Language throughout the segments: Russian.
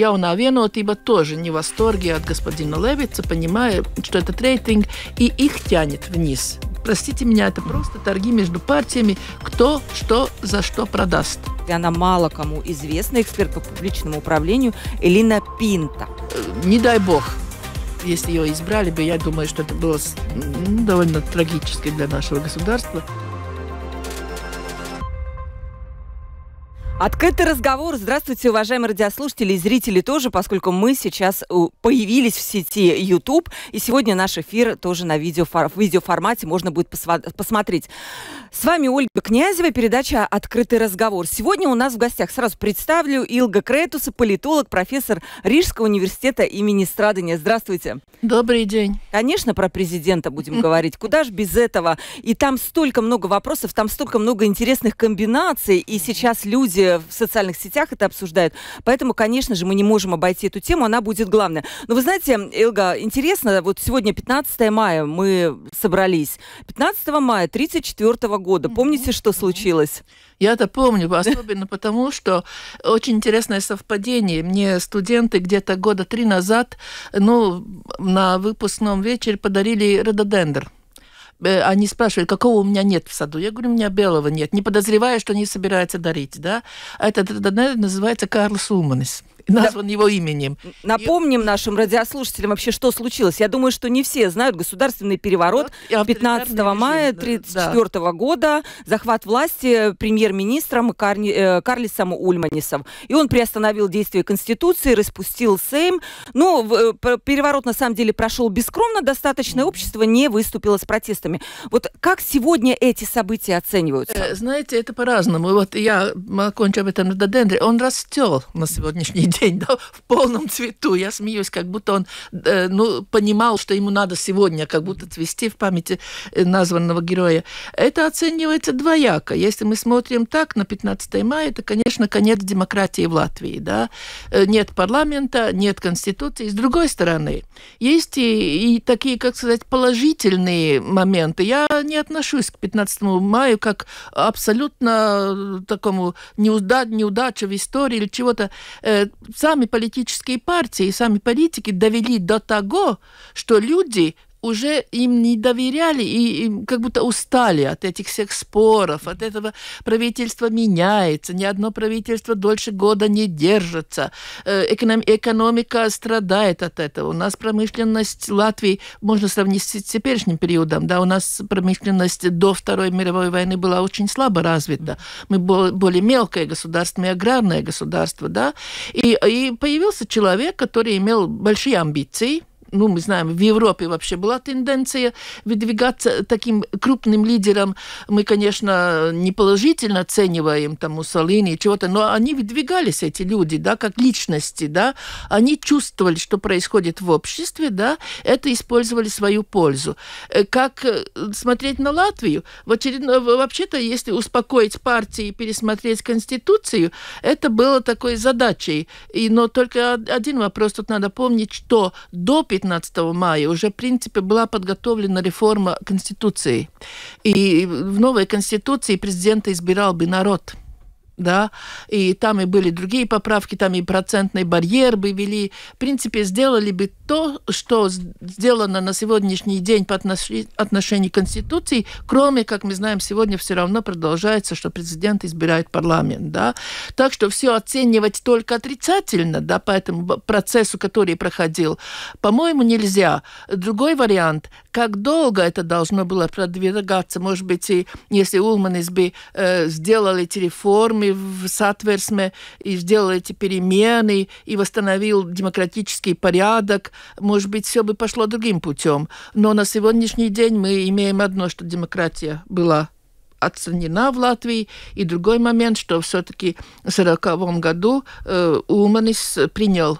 Jaunā vienotība тоже не в восторге от господина Левица, понимая, что этот рейтинг и их тянет вниз. Простите меня, это просто торги между партиями, кто что за что продаст. И Она мало кому известна, эксперт по публичному управлению Элина Пинта. Э, не дай бог, если ее избрали бы, я думаю, что это было довольно трагически для нашего государства. Открытый разговор. Здравствуйте, уважаемые радиослушатели и зрители тоже, поскольку мы сейчас э, появились в сети YouTube, и сегодня наш эфир тоже на видеофор- в видеоформате можно будет посмотреть. С вами Ольга Князева, передача «Открытый разговор». Сегодня у нас в гостях, сразу представлю, Илга Кретуса, политолог, профессор Рижского университета имени Страдания. Здравствуйте. Добрый день. Конечно, про президента будем говорить. Куда же без этого? И там столько много вопросов, там столько много интересных комбинаций, и сейчас люди Э, в социальных сетях это обсуждают. Поэтому, конечно же, мы не можем обойти эту тему, она будет главная. Но вы знаете, Илга, интересно, вот сегодня 15 мая мы собрались. 15 мая 1934 года. Помните, что случилось? Я это помню, особенно потому, что очень интересное совпадение. Мне студенты где-то года три назад, ну, на выпускном вечере подарили рододендр. Э, они спрашивали, какого у меня нет в саду. Я говорю, у меня белого нет, не подозревая, что они собираются дарить. Да? Это, это, это называется Карл Суманис назван да. его именем. Напомним и... нашим радиослушателям вообще, что случилось. Я думаю, что не все знают государственный переворот 15 мая 1934 да. года, захват власти э, премьер-министром Карни... Э, Карлисом Ульманисом. И он приостановил действие Конституции, распустил Сейм. Но ну, э, переворот на самом деле прошел бескромно, достаточно общество не выступило с протестами. Вот как сегодня эти события оцениваются? Знаете, это по-разному. Вот я, Малконч об этом на Додендре, он расцвел на сегодняшний день, да, в полном цвету. Я смеюсь, как будто он э, ну, понимал, что ему надо сегодня как будто цвести в памяти э, названного героя. Это оценивается двояко. Если мы смотрим так на 15 мая, это, конечно, конец демократии в Латвии. Да? Э, нет парламента, нет конституции. С другой стороны, есть и, и такие, как сказать, положительные моменты. Я не отношусь к 15 мая как абсолютно э, такому неуда неудаче в истории или чего-то сами политические партии и сами политики довели до того, что люди уже им не доверяли и, и как будто устали от этих всех споров, от этого правительство меняется, ни одно правительство дольше года не держится, э, Эконом, экономика страдает от этого. У нас промышленность Латвии можно сравнить с теперешним периодом, да, у нас промышленность до Второй мировой войны была очень слабо развита. Мы более мелкое государство, мы аграрное государство, да, и, и появился человек, который имел большие амбиции, ну, мы знаем, в Европе вообще была тенденция выдвигаться таким крупным лидерам. Мы, конечно, неположительно оцениваем там Муссолини и чего-то, но они выдвигались, эти люди, да, как личности, да, они чувствовали, что происходит в обществе, да, это использовали свою пользу. Э, как э, смотреть на Латвию? В очередной, вообще-то, если успокоить партии и пересмотреть Конституцию, это было такой задачей. И, но только один вопрос тут надо помнить, что до 15 15 мая уже, в принципе, была подготовлена реформа Конституции. И в новой Конституции президента избирал бы народ – да, и там и были другие поправки, там и процентный барьер бы вели. В принципе, сделали бы то, что сделано на сегодняшний день по отношению к Конституции, кроме, как мы знаем, сегодня все равно продолжается, что президент избирает парламент, да. Так что все оценивать только отрицательно, да, по этому процессу, который проходил, по-моему, нельзя. Другой вариант как долго это должно было продвигаться? Может быть, и если Улманис бы э, сделал эти реформы в Сатверсме и сделал эти перемены и восстановил демократический порядок, может быть, все бы пошло другим путем. Но на сегодняшний день мы имеем одно, что демократия была отстранена в Латвии. И другой момент, что все-таки в 1940 году э, Уманис принял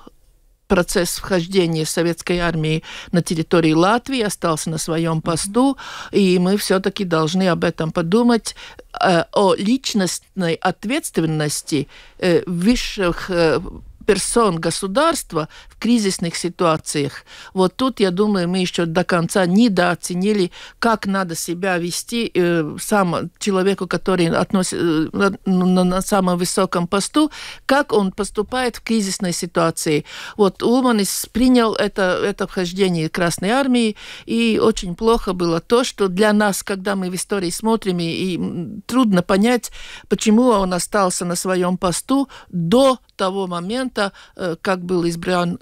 процесс вхождения советской армии на территории Латвии остался на своем посту, и мы все-таки должны об этом подумать э, о личностной ответственности э, высших э, персон государства кризисных ситуациях. Вот тут, я думаю, мы еще до конца не дооценили, как надо себя вести э, сам человеку, который относит, э, на, на самом высоком посту, как он поступает в кризисной ситуации. Вот Уманис принял это, это вхождение Красной Армии, и очень плохо было то, что для нас, когда мы в истории смотрим, и, и трудно понять, почему он остался на своем посту до того момента, э, как был избран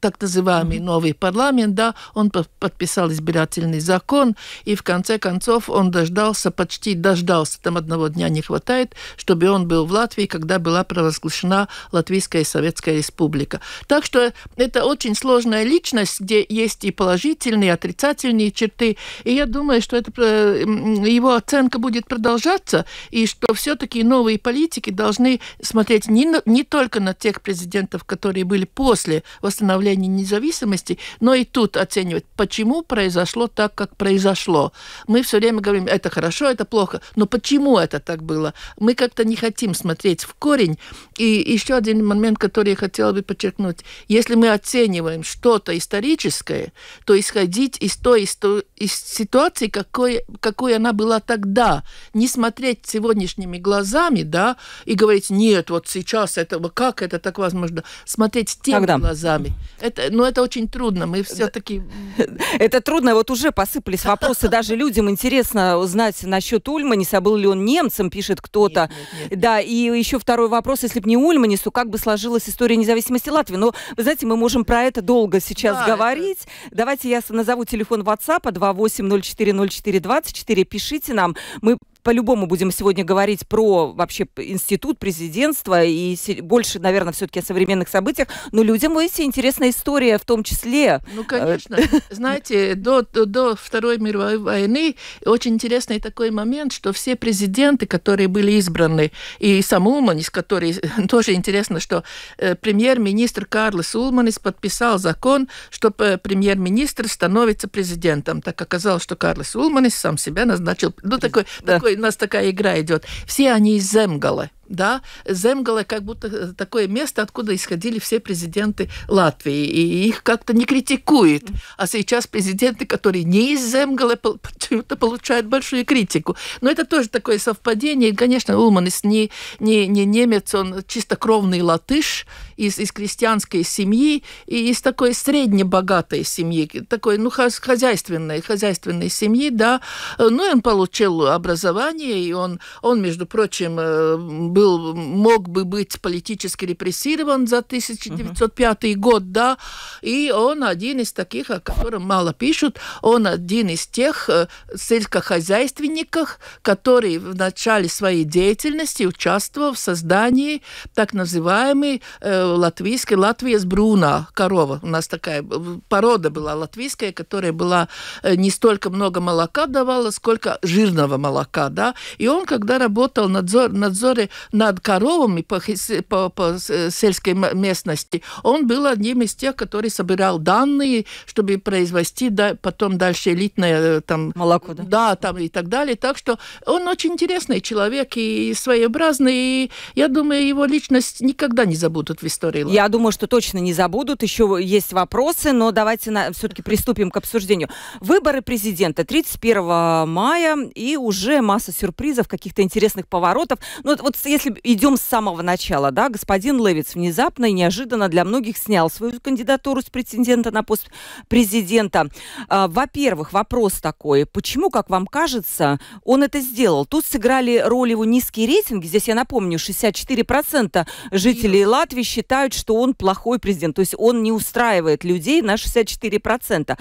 так называемый новый парламент, да, он подписал избирательный закон, и в конце концов он дождался, почти дождался, там одного дня не хватает, чтобы он был в Латвии, когда была провозглашена Латвийская Советская Республика. Так что это очень сложная личность, где есть и положительные, и отрицательные черты, и я думаю, что это, э, его оценка будет продолжаться, и что все-таки новые политики должны смотреть не, не только на тех президентов, которые были после восстановления восстановления независимости, но и тут оценивать, почему произошло так, как произошло. Мы все время говорим, это хорошо, это плохо, но почему это так было? Мы как-то не хотим смотреть в корень. И еще один момент, который я хотела бы подчеркнуть. Если мы оцениваем что-то историческое, то исходить из той из той, из ситуации, какой, какой она была тогда. Не смотреть сегодняшними глазами, да, и говорить, нет, вот сейчас этого, как это так возможно? Смотреть теми Когда? глазами, это, ну, это очень трудно, мы все-таки... Это трудно, вот уже посыпались вопросы, даже людям интересно узнать насчет Ульманиса, был ли он немцем, пишет кто-то. Да, и еще второй вопрос, если бы не Ульманис, то как бы сложилась история независимости Латвии? Но, ну, вы знаете, мы можем про это долго сейчас да, говорить. Это... Давайте я назову телефон WhatsApp 28040424, пишите нам, мы по-любому будем сегодня говорить про вообще институт президентства и больше, наверное, все-таки о современных событиях. Но людям, видите, интересная история в том числе. Ну, э, конечно. Э, Знаете, до, до, до Второй мировой войны очень интересный такой момент, что все президенты, которые были избраны, и сам Улманис, который тоже интересно, что э, премьер-министр Карлос Улманис подписал закон, что э, премьер-министр становится президентом. Так оказалось, что Карлос Улманис сам себя назначил. Ну, такой, да. такой у нас такая игра идет. Все они из Земгала да, Земгала как будто э, такое место, откуда исходили все президенты Латвии, и их как-то не критикует. А сейчас президенты, которые не из Земгала, почему-то получают большую критику. Но это тоже такое совпадение. конечно, Улманис не, не, не немец, он чистокровный латыш из, из крестьянской семьи и из такой среднебогатой семьи, такой, ну, хозяйственной, хозяйственной семьи, да. Э, ну, и он получил образование, и он, он между прочим, э, был был, мог бы быть политически репрессирован за 1905 uh-huh. год, да, и он один из таких, о котором мало пишут, он один из тех э, сельскохозяйственников, который в начале своей деятельности участвовал в создании так называемой э, латвийской, Латвии с Бруна, корова. У нас такая э, порода была латвийская, которая была э, не столько много молока давала, сколько жирного молока, да, и он, когда работал надзор, надзоре над коровами по, по, по э, сельской местности, он был одним из тех, который собирал данные, чтобы произвести да, потом дальше элитное э, там... Молоко, да? Да, там и так далее. Так что он очень интересный человек и своеобразный. И я думаю, его личность никогда не забудут в истории. Я думаю, что точно не забудут. Еще есть вопросы, но давайте все-таки приступим к обсуждению. Выборы президента 31 мая и уже масса сюрпризов, каких-то интересных поворотов. Ну, вот я если идем с самого начала, да, господин Левиц внезапно и неожиданно для многих снял свою кандидатуру с претендента на пост президента. А, во-первых, вопрос такой, почему, как вам кажется, он это сделал? Тут сыграли роль его низкие рейтинги, здесь я напомню, 64% жителей Латвии считают, что он плохой президент, то есть он не устраивает людей на 64%.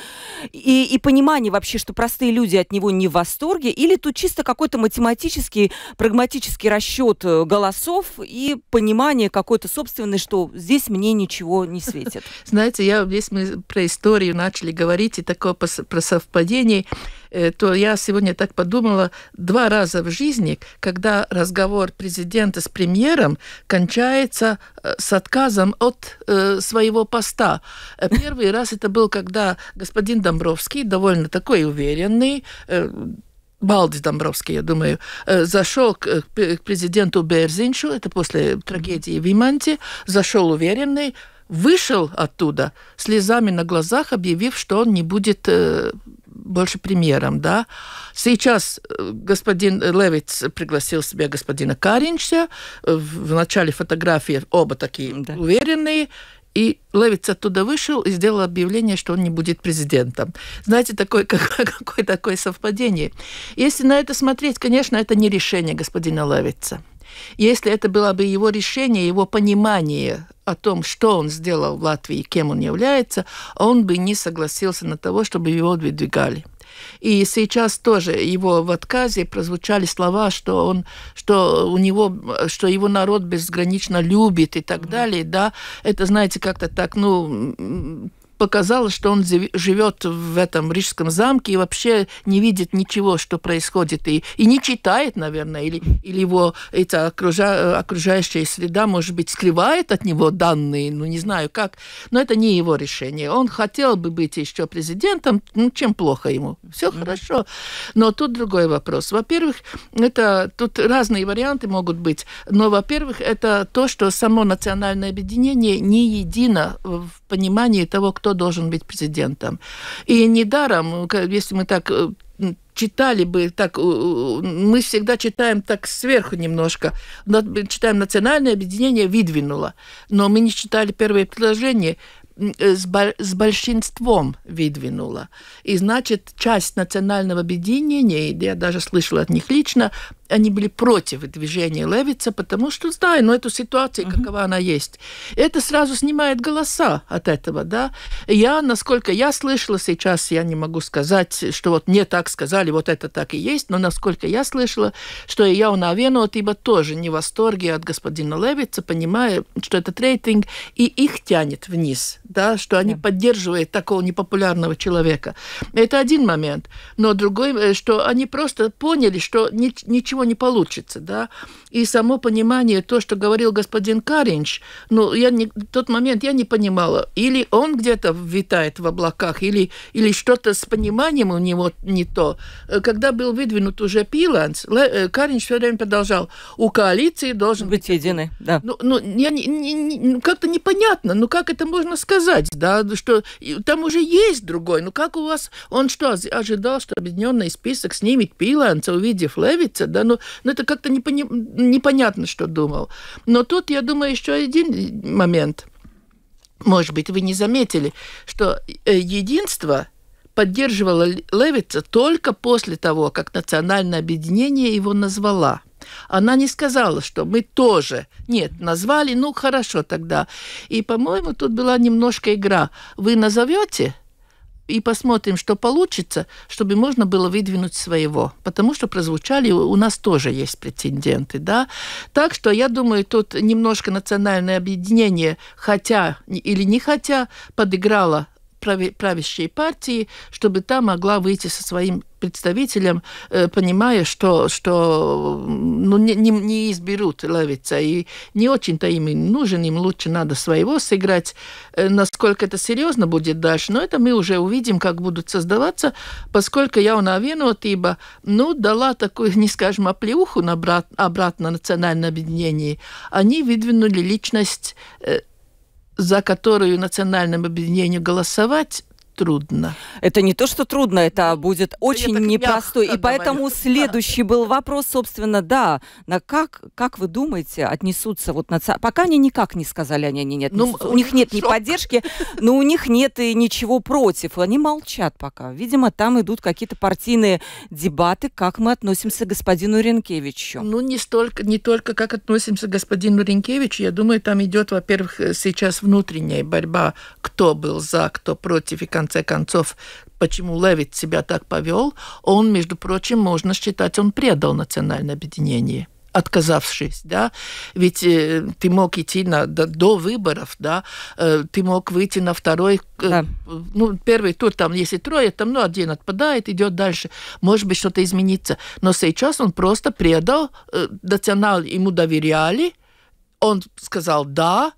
И, и понимание вообще, что простые люди от него не в восторге, или тут чисто какой-то математический, прагматический расчет э, голосов и понимание какой-то собственной, что здесь мне ничего не светит. Знаете, я, здесь мы про историю начали говорить и такое про совпадение, э, то я сегодня так подумала два раза в жизни, когда разговор президента с премьером кончается э, с отказом от э, своего поста. Первый раз это был, когда господин Домбровский, довольно такой уверенный, Балди Домбровский, я думаю, э, зашел э, к президенту Берзинчу. это после трагедии в Иманте, зашел уверенный, вышел оттуда слезами на глазах, объявив, что он не будет э, больше премьером, да. Сейчас господин Левиц пригласил себя господина Каринча. В начале фотографии оба такие да. уверенные. И Левиц оттуда вышел и сделал объявление, что он не будет президентом. Знаете, такое, какое такое совпадение. Если на это смотреть, конечно, это не решение господина Левица. Если это было бы его решение, его понимание о том, что он сделал в Латвии, кем он является, он бы не согласился на того, чтобы его выдвигали. И сейчас тоже его в отказе прозвучали слова, что он, что у него, что его народ безгранично любит и так mm-hmm. далее, да. Это, знаете, как-то так, ну, показалось, что он живет в этом рижском замке и вообще не видит ничего, что происходит, и, и не читает, наверное, или, или его это окружа, э, окружающая среда, может быть, скрывает от него данные, ну, не знаю как, но это не его решение. Он хотел бы быть еще президентом, ну, чем плохо ему? Все mm-hmm. хорошо. Но тут другой вопрос. Во-первых, это тут разные варианты могут быть, но, во-первых, это то, что само национальное объединение не едино в понимании того, кто должен быть президентом. И недаром, если мы так э, читали бы так, э, э, мы всегда читаем так сверху немножко, читаем «Национальное объединение выдвинуло», но мы не читали первое предложение, с, с большинством выдвинула. И значит, часть национального объединения, я даже слышала от них лично, они были против движения Левица, потому что знаю, но ну, эту ситуацию, какова uh-huh. она есть. Это сразу снимает голоса от этого, да. Я, насколько я слышала сейчас, я не могу сказать, что вот мне так сказали, вот это так и есть, но насколько я слышала, что я у Навенотиба тоже не в восторге от господина Левица, понимая, что этот рейтинг и их тянет вниз, да, что они yeah. поддерживают такого непопулярного человека. Это один момент. Но другой, э, что они просто поняли, что ничего не получится, да и само понимание, то, что говорил господин Каринч, ну, я не, в тот момент я не понимала, или он где-то витает в облаках, или, или что-то с пониманием у него не то. Э, когда был выдвинут уже Пиланс, э, Каринч все время продолжал, у коалиции должен быть, быть едины, да. Ну, ну я не, не, не, ну, как-то непонятно, ну как это можно сказать, да, что там уже есть другой, ну как у вас, он что, ожидал, что объединенный список снимет Пиланса, увидев Левица, да, ну, ну это как-то не понимаю, непонятно, что думал. Но тут, я думаю, еще один момент. Может быть, вы не заметили, что э, единство поддерживала Левица только после того, как национальное объединение его назвала. Она не сказала, что мы тоже. Нет, назвали, ну хорошо тогда. И, по-моему, тут была немножко игра. Вы назовете, и посмотрим, что получится, чтобы можно было выдвинуть своего. Потому что прозвучали, у нас тоже есть претенденты. Да? Так что, я думаю, тут немножко национальное объединение, хотя или не хотя, подыграло правящей партии, чтобы та могла выйти со своим представителям, э, понимая, что, что ну, не, не, изберут ловиться и не очень-то им нужен, им лучше надо своего сыграть. Э, насколько это серьезно будет дальше, но это мы уже увидим, как будут создаваться, поскольку я у ибо ну, дала такую, не скажем, оплеуху на обрат, обратно национальное объединение. Они выдвинули личность э, за которую национальному объединению голосовать, трудно. Это не то, что трудно, это будет очень непросто, и поэтому давай. следующий был вопрос, собственно, да, на как, как вы думаете, отнесутся вот на Пока они никак не сказали, они, не отнесутся. Ну, у, них нет шок. ни поддержки, но у них нет и ничего против. Они молчат пока. Видимо, там идут какие-то партийные дебаты, как мы относимся к господину Ренкевичу. Ну, не, столько, не только как относимся к господину Ренкевичу. Я думаю, там идет, во-первых, э, сейчас внутренняя борьба, кто был за, кто против и конкретно конце концов, почему Левит себя так повел, он, между прочим, можно считать, он предал национальное объединение отказавшись, да, ведь э, ты мог идти на, до, до выборов, да, э, ты мог выйти на второй, э, да. ну, первый тур, там, если трое, там, ну, один отпадает, идет дальше, может быть, что-то изменится, но сейчас он просто предал, э, национал ему доверяли, он сказал «да»,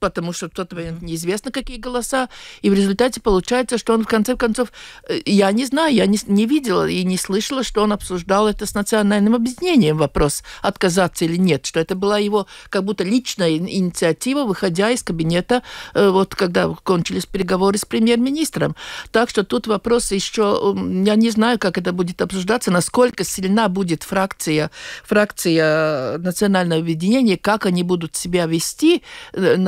потому что в тот момент неизвестно, какие голоса, и в результате получается, что он в конце концов, э, я не знаю, я не, не видела и не слышала, что он обсуждал это с национальным объединением, вопрос, отказаться или нет, что это была его как будто личная инициатива, выходя из кабинета, э, вот когда кончились переговоры с премьер-министром. Так что тут вопрос еще, я не знаю, как это будет обсуждаться, насколько сильна будет фракция, фракция э, национального объединения, как они будут себя вести,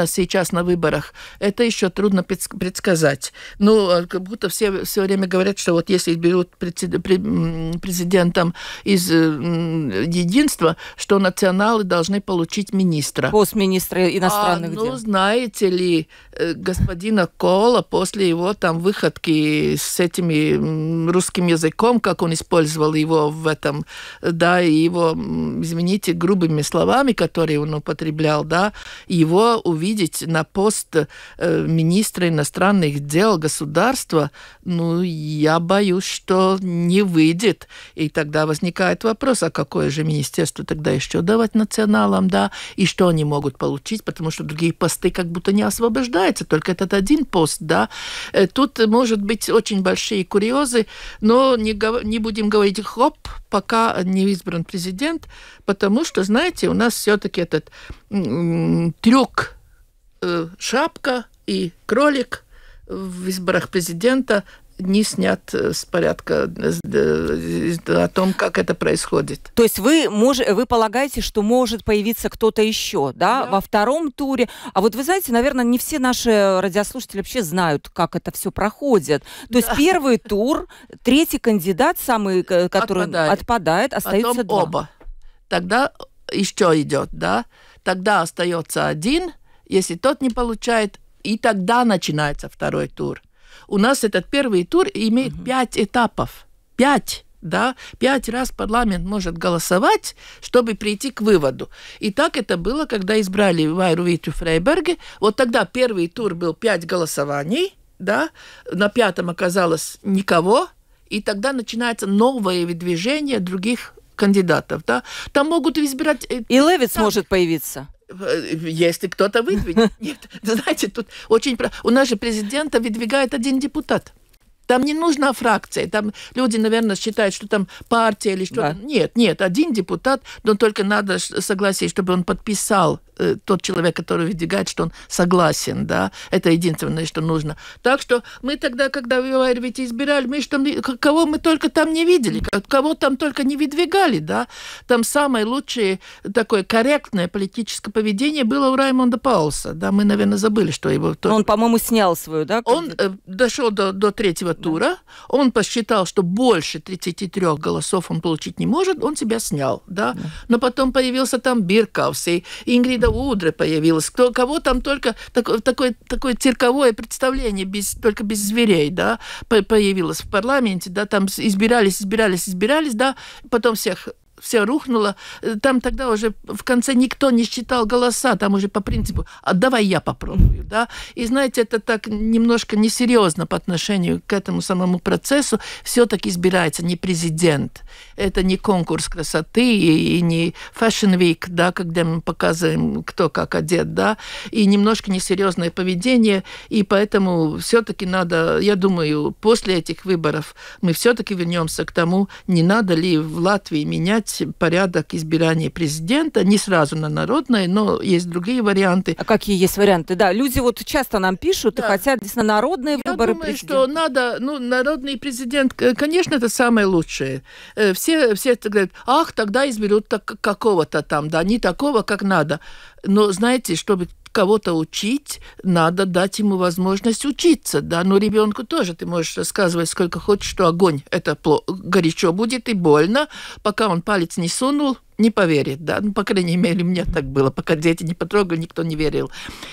особенно сейчас на выборах, это еще трудно предсказать. Ну, а, как будто все все время говорят, что вот если берут президентом из э, единства, что националы должны получить министра. Пост министра иностранных а, ну, дел. Ну, знаете ли, э, господина Кола после его там выходки с этими русским языком, как он использовал его в этом, да, и его, извините, грубыми словами, которые он употреблял, да, его увидели увидеть на пост э, министра иностранных дел государства, ну, я боюсь, что не выйдет. И тогда возникает вопрос, а какое же министерство тогда еще давать националам, да, и что они могут получить, потому что другие посты как будто не освобождаются, только этот один пост, да. Э, тут, может быть, очень большие курьезы, но не, не будем говорить «хоп», пока не избран президент, потому что, знаете, у нас все-таки этот трюк Э, шапка и кролик в изборах президента не снят э, с порядка э, о том, как это происходит. То есть вы, мож, вы полагаете, что может появиться кто-то еще, да, да, во втором туре? А вот вы знаете, наверное, не все наши радиослушатели вообще знают, как это все проходит. То да. есть первый тур, третий кандидат, самый, который отпадает, отпадает остается Потом два. оба. Тогда еще идет, да? Тогда остается один – если тот не получает, и тогда начинается второй тур. У нас этот первый тур имеет угу. пять этапов. Пять да, пять раз парламент может голосовать, чтобы прийти к выводу. И так это было, когда избрали Вайру Витю Фрейберге. Вот тогда первый тур был пять голосований, да, на пятом оказалось никого, и тогда начинается новое движение других кандидатов, да. Там могут избирать... Э, и Левиц так. может появиться. Э, если кто-то выдвинет. Нет, знаете, тут очень... У нас же президента выдвигает один депутат. Там не нужна фракция. Там люди, наверное, считают, что там партия или что-то. Да. Нет, нет, один депутат, но только надо согласить, чтобы он подписал Э, тот человек, который выдвигает, что он согласен, да, это единственное, что нужно. Так что мы тогда, когда в Юайрвите избирали, мы что, кого мы только там не видели, кого там только не выдвигали, да, там самое лучшее такое корректное политическое поведение было у Раймонда Паулса, да, мы, наверное, забыли, что его... Он, по-моему, снял свою, да? Он э, дошел до, до третьего да. тура, он посчитал, что больше 33 голосов он получить не может, он себя снял, да, да. но потом появился там Биркаус и Ингрида удра появилась. Кто, кого там только так, такое, такое цирковое представление, без, только без зверей, да, появилось в парламенте, да, там избирались, избирались, избирались, да, потом всех все рухнуло. Э, там тогда уже в конце никто не считал голоса, там уже по принципу «а давай я попробую». Да? И знаете, это так немножко несерьезно по отношению к этому самому процессу. Все-таки избирается не президент, это не конкурс красоты и не Fashion Week, да, когда мы показываем, кто как одет, да, и немножко несерьезное поведение, и поэтому все-таки надо, я думаю, после этих выборов мы все-таки вернемся к тому, не надо ли в Латвии менять менять порядок избирания президента, не сразу на народное, но есть другие варианты. А какие есть варианты? Да, люди вот часто нам пишут да. и хотят на народные Я выборы думаю, президента. что надо, ну, народный президент, конечно, это самое лучшее. Э, все, все говорят, ах, тогда изберут так, какого-то там, да, не такого, как надо. Но знаете, чтобы кого-то учить, надо дать ему возможность учиться, да, но ребенку тоже ты можешь рассказывать сколько хочешь, что огонь это горячо будет и больно, пока он палец не сунул, не поверит, да, ну, по крайней мере, у меня так было, пока дети не потрогали, никто не верил.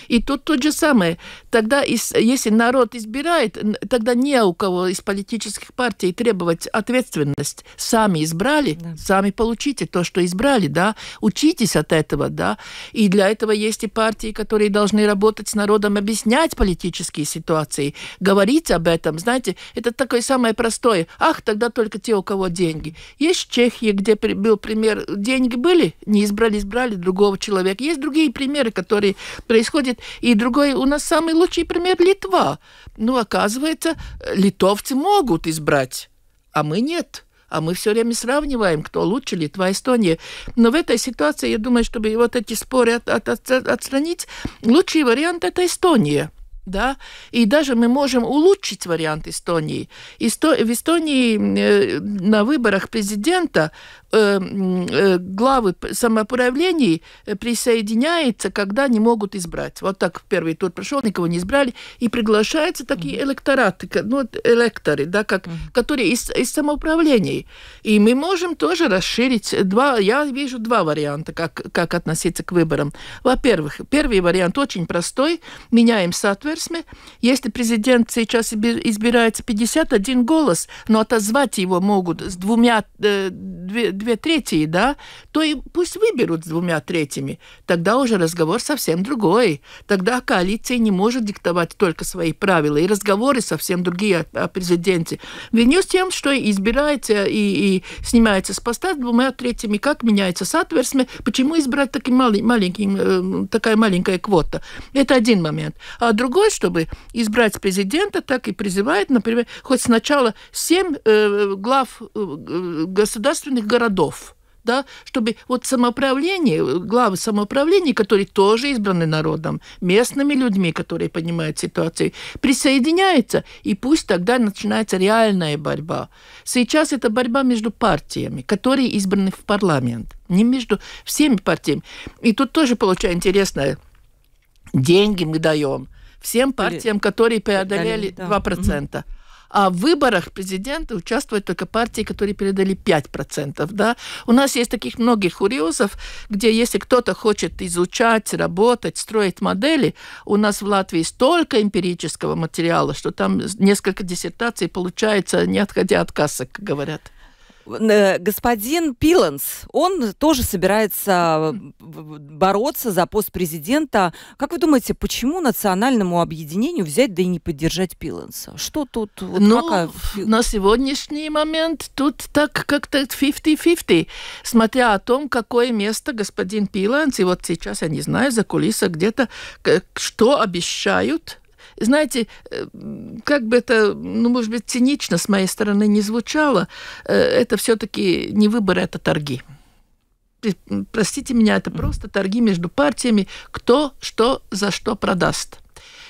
И тут то же самое. Тогда, если народ избирает, тогда не у кого из политических партий требовать ответственность. Сами избрали, да. сами получите то, что избрали, да, учитесь от этого, да. И для этого есть и партии, которые должны работать с народом, объяснять политические ситуации, говорить об этом, знаете, это такое самое простое. Ах, тогда только те, у кого деньги. Есть Чехия, Чехии, где был пример деньги были, не избрали, избрали другого человека. Есть другие примеры, которые происходят. И другой, у нас самый лучший пример Литва. Ну, оказывается, литовцы могут избрать, а мы нет а мы все время сравниваем, кто лучше, Литва, Эстония. Но в этой ситуации, я думаю, чтобы вот эти споры от, от, от, отстранить, лучший вариант – это Эстония. Да? И даже мы можем улучшить вариант Эстонии. Исто... В Эстонии э, на выборах президента Э, э, главы самоуправлений э, присоединяется, когда не могут избрать. Вот так первый тур пришел, никого не избрали, и приглашаются такие электораты, ну, электоры, да, как, которые из, из самоуправлений. И мы можем тоже расширить два, я вижу два варианта, как, как относиться к выборам. Во-первых, первый вариант очень простой, меняем соответственно. Если президент сейчас избирается 51 голос, но отозвать его могут с двумя, две, две трети, да, то и пусть выберут с двумя третьими. Тогда уже разговор совсем другой. Тогда коалиция не может диктовать только свои правила, и разговоры совсем другие о, о президенте. Виню с тем, что избирается и, и снимается с поста с двумя третьими, как меняется соответственно, почему избрать таким мал, маленьким, э, такая маленькая квота. Это один момент. А другой, чтобы избрать президента, так и призывает, например, хоть сначала семь э, глав э, государственных городов городов, да, чтобы вот самоуправление, э, главы самоуправления, которые тоже избраны народом, местными людьми, которые понимают ситуацию, присоединяются, и пусть тогда начинается реальная борьба. Сейчас это борьба между партиями, которые избраны в парламент, не между всеми партиями. И тут тоже получаю интересное. Деньги мы даем всем партиям, которые преодолели 2%. Угу а в выборах президента участвуют только партии, которые передали 5%. Да? У нас есть таких многих курьезов, где если кто-то хочет изучать, работать, строить модели, у нас в Латвии столько эмпирического материала, что там несколько диссертаций получается, не отходя от кассы, как говорят. Э, господин Пиланс, он тоже собирается э, бороться за пост президента. Как вы думаете, почему национальному объединению взять да и не поддержать Пиланса? Что тут? Вот ну, какая... на сегодняшний момент тут так как-то 50-50, смотря о том, какое место господин Пиланс, и вот сейчас я не знаю, за кулиса где-то, что обещают знаете, э, как бы это, ну, может быть, цинично с моей стороны не звучало, э, это все-таки не выборы, это торги. Простите меня, это просто торги между партиями, кто что за что продаст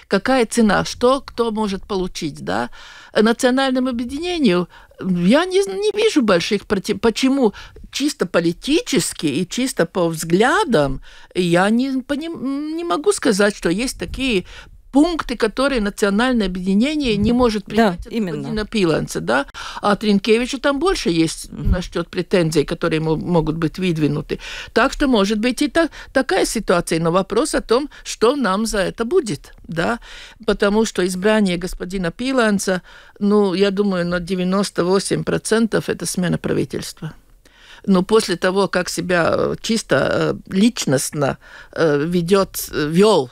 какая цена, что кто может получить, да. Национальному объединению я не, не вижу больших против... Почему чисто политически и чисто по взглядам я не, поним... не могу сказать, что есть такие пункты, которые национальное объединение не может принять да, от именно. Пиланца, да? А от Ринкевича там больше есть mm-hmm. насчет претензий, которые ему могут быть выдвинуты. Так что может быть и та, такая ситуация, но вопрос о том, что нам за это будет, да? Потому что избрание господина Пиланца, ну, я думаю, на 98% это смена правительства но после того, как себя э, чисто э, личностно э, ведет, вел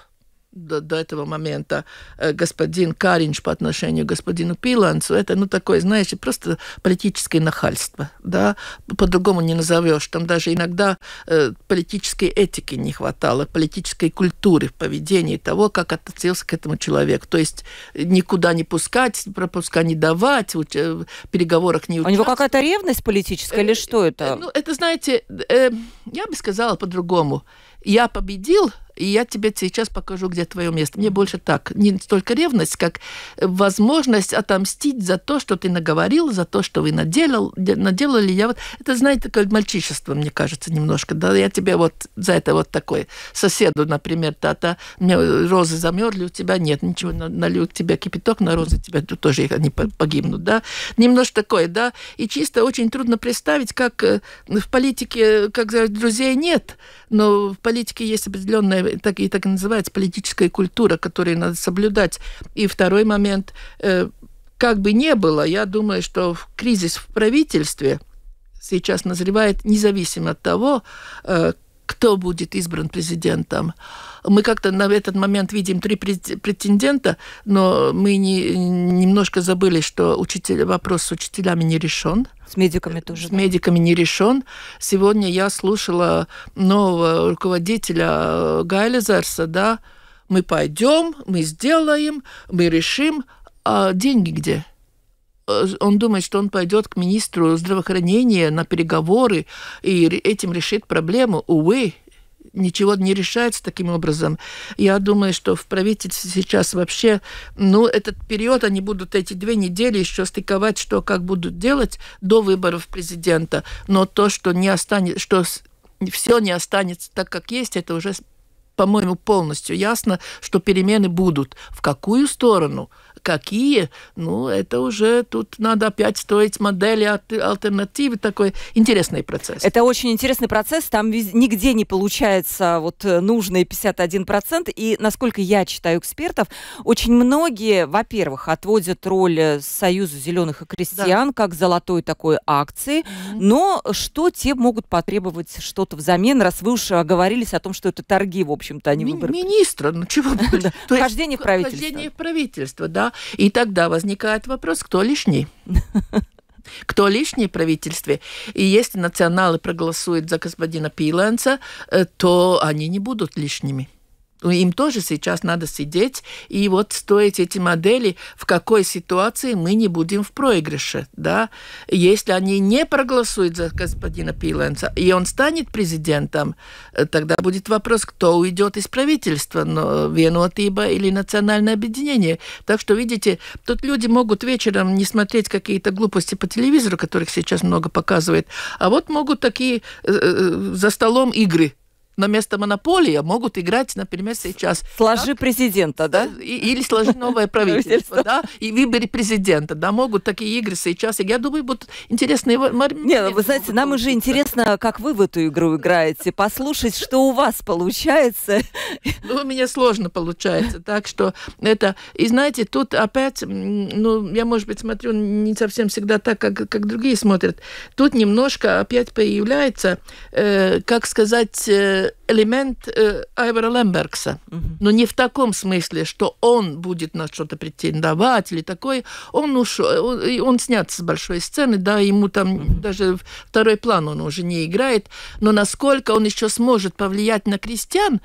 до, до этого момента э, господин Каринч по отношению к господину Пиланцу, это, ну, такое, знаете, просто политическое нахальство, да, по-другому не назовешь. Там даже иногда э, политической этики не хватало, политической культуры в поведении того, как относился к этому человек То есть никуда не пускать, пропуска не давать, э, в переговорах не участвовать. У него какая-то ревность политическая или что это? Ну, это, знаете, я бы сказала по-другому. Я победил, и я тебе сейчас покажу, где твое место. Мне больше так, не столько ревность, как э, возможность отомстить за то, что ты наговорил, за то, что вы наделал, наделали. Я вот, это, знаете, такое мальчишество, мне кажется, немножко. Да, я тебе вот за это вот такой соседу, например, та-та, мне э, розы замерзли, у тебя нет, ничего, налью к тебе кипяток на розы, тебя тут тоже они погибнут, да. Немножко такое, да. И чисто очень трудно представить, как э, в политике, как друзей нет, но в политике есть определенная так, и так называется политическая культура, которую надо соблюдать. И второй момент, э, как бы не было, я думаю, что кризис в правительстве сейчас назревает независимо от того, э, кто будет избран президентом. Мы как-то на этот момент видим три претендента, но мы не, немножко забыли, что учитель, вопрос с учителями не решен. С медиками тоже. С да. медиками не решен. Сегодня я слушала нового руководителя Гайля Зарса. да, мы пойдем, мы сделаем, мы решим, а деньги где? он думает, что он пойдет к министру здравоохранения на переговоры и этим решит проблему. Увы, ничего не решается таким образом. Я думаю, что в правительстве сейчас вообще, ну, этот период, они будут эти две недели еще стыковать, что как будут делать до выборов президента, но то, что не останется, что все не останется так, как есть, это уже, по-моему, полностью ясно, что перемены будут. В какую сторону – Какие? Ну, это уже тут надо опять строить модели альтернативы. Такой интересный процесс. Это очень интересный процесс. Там нигде не получается вот э, нужные 51%. И, насколько я читаю экспертов, очень многие, во-первых, отводят роль э, союза зеленых и крестьян да. как золотой такой акции. Mm-hmm. Но что те могут потребовать что-то взамен, раз вы уж э, оговорились о том, что это торги, в общем-то, а не Ми- выборы? Министра, ну чего? Хождение в правительство. Хождение в правительство, да и тогда возникает вопрос, кто лишний кто лишний в правительстве. И если националы проголосуют за господина Пиленца, э, то они не будут лишними. Ну, им тоже сейчас надо сидеть и вот строить эти модели, в какой ситуации мы не будем в проигрыше, да. Если они не проголосуют за господина Пиленса, и он станет президентом, э, тогда будет вопрос, кто уйдет из правительства, но Венуатиба или Национальное объединение. Так что, видите, тут люди могут вечером не смотреть какие-то глупости по телевизору, которых сейчас много показывает, а вот могут такие э, э, э за столом игры на место монополия могут играть, например, сейчас... Сложи так? президента, да? И, или сложи новое правительство, да? И выбери президента, да? Могут такие игры сейчас. Я думаю, будут интересные... Не, ну, вы знаете, нам уже интересно, как вы в эту игру играете. Послушать, что у вас получается. Ну, у меня сложно получается. Так что это... И знаете, тут опять, ну, я, может быть, смотрю не совсем всегда так, как, как другие смотрят. Тут немножко опять появляется, э, как сказать... Э, элемент э, Айвара Лембергса. Угу. Но не в таком смысле, что он будет на что-то претендовать или такое. Он ушел, он, он снят с большой сцены, да, ему там угу. даже второй план он уже не играет. Но насколько он еще сможет повлиять на крестьян,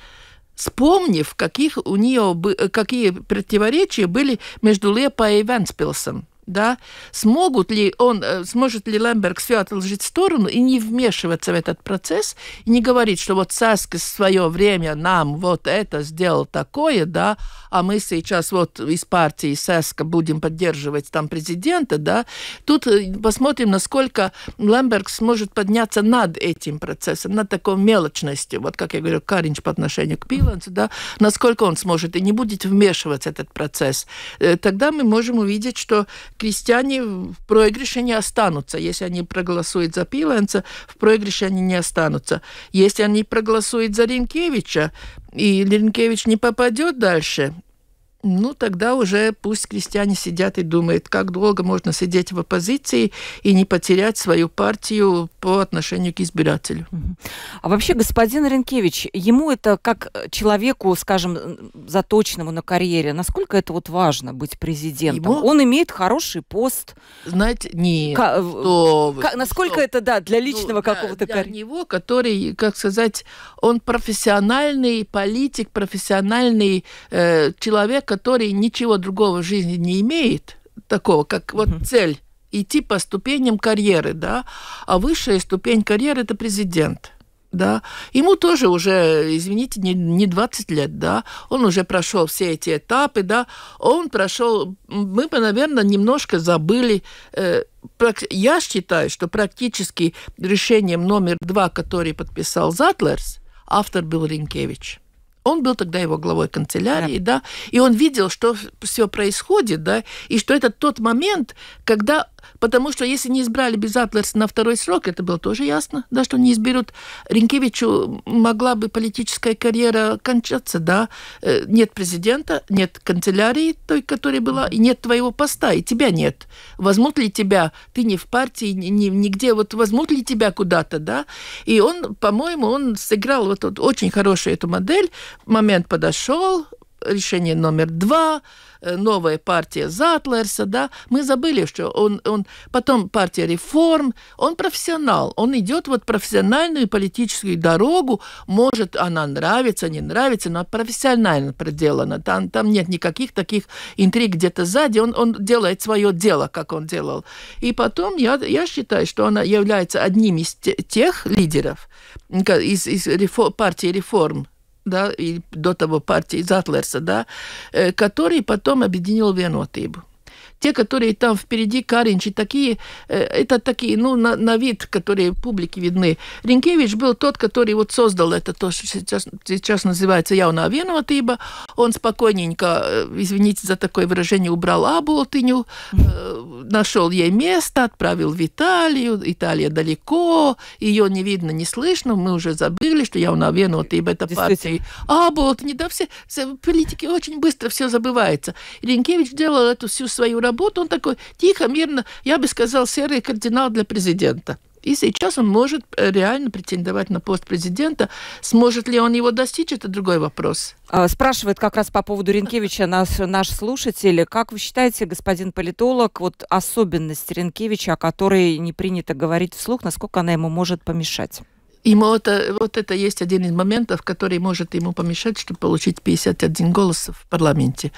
вспомнив, каких у нее, какие противоречия были между Лепо и Венспилсом да, смогут ли он, э, сможет ли Лемберг все отложить в сторону и не вмешиваться в этот процесс, и не говорить, что вот Саски в свое время нам вот это сделал такое, да, а мы сейчас вот из партии Саска будем поддерживать там президента, да, тут э, посмотрим, насколько Лемберг сможет подняться над этим процессом, над такой мелочностью, вот как я говорю, Каринч по отношению к Пиланцу да, насколько он сможет и не будет вмешиваться в этот процесс. Э, тогда мы можем увидеть, что крестьяне в проигрыше не останутся. Если они проголосуют за Пиланца. в проигрыше они не останутся. Если они проголосуют за Ренкевича, и Ренкевич не попадет дальше, ну, тогда уже пусть крестьяне сидят и думают, как долго можно сидеть в оппозиции и не потерять свою партию по отношению к избирателю. А вообще, господин Ренкевич, ему это как человеку, скажем, заточенному на карьере, насколько это вот важно быть президентом? Ему... Он имеет хороший пост. Знаете, не... Э, к... Что вы, насколько что? это, да, для ну, личного ну, какого-то... карьеры? для него, который, как сказать, он профессиональный политик, профессиональный э, человек, который ничего другого в жизни не имеет, такого, как вот mm-hmm. цель, идти по ступеням карьеры, да, а высшая ступень карьеры – это президент да. Ему тоже уже, извините, не, не 20 лет, да. Он уже прошел все эти этапы, да. Он прошел... Мы бы, наверное, немножко забыли... Э, я считаю, что практически решением номер два, который подписал Затлерс, автор был Ринкевич. Он был тогда его главой канцелярии, да. да, и он видел, что все происходит, да, и что это тот момент, когда потому что если не избрали Безатлерс на второй срок, это было тоже ясно, да, что не изберут Ренкевичу, могла бы политическая карьера кончаться, да, э, нет президента, нет канцелярии той, которая была, и нет твоего поста, и тебя нет. Возьмут ли тебя, ты не в партии, не, нигде, вот возьмут ли тебя куда-то, да, и он, по-моему, он сыграл вот, вот очень хорошую эту модель, момент подошел, решение номер два, э, новая партия Затлерса, да, мы забыли, что он, он потом партия реформ, он профессионал, он идет вот профессиональную политическую дорогу, может, она нравится, не нравится, но профессионально проделана, там, там нет никаких таких интриг где-то сзади, он, он делает свое дело, как он делал. И потом я, я считаю, что она является одним из тех лидеров из, из рефо- партии реформ, да, и до того партии Затлерса, да, э, который потом объединил Вену Атыбу. Те, которые там впереди, Каринчи, такие, э, это такие, ну, на, на вид, которые публике видны. Ринкевич был тот, который вот создал это, то, что сейчас, сейчас называется явная виноватыба. Он спокойненько, э, извините за такое выражение, убрал Аболтыню, э, нашел ей место, отправил в Италию. Италия далеко, ее не видно, не слышно. Мы уже забыли, что явная виноватыба – это партия Аболтыни. Да, все, все политики очень быстро все забывается. Ринкевич делал эту всю свою работу работу, он такой тихо, мирно, я бы сказал, серый кардинал для президента. И сейчас он может э, реально претендовать на пост президента. Сможет ли он его достичь, это другой вопрос. А, спрашивает как раз по поводу Ренкевича наш, наш слушатель. Как вы считаете, господин политолог, вот особенность Ренкевича, о которой не принято говорить вслух, насколько она ему может помешать? Ему это, вот это есть один из моментов, который может ему помешать, чтобы получить 51 голос в парламенте.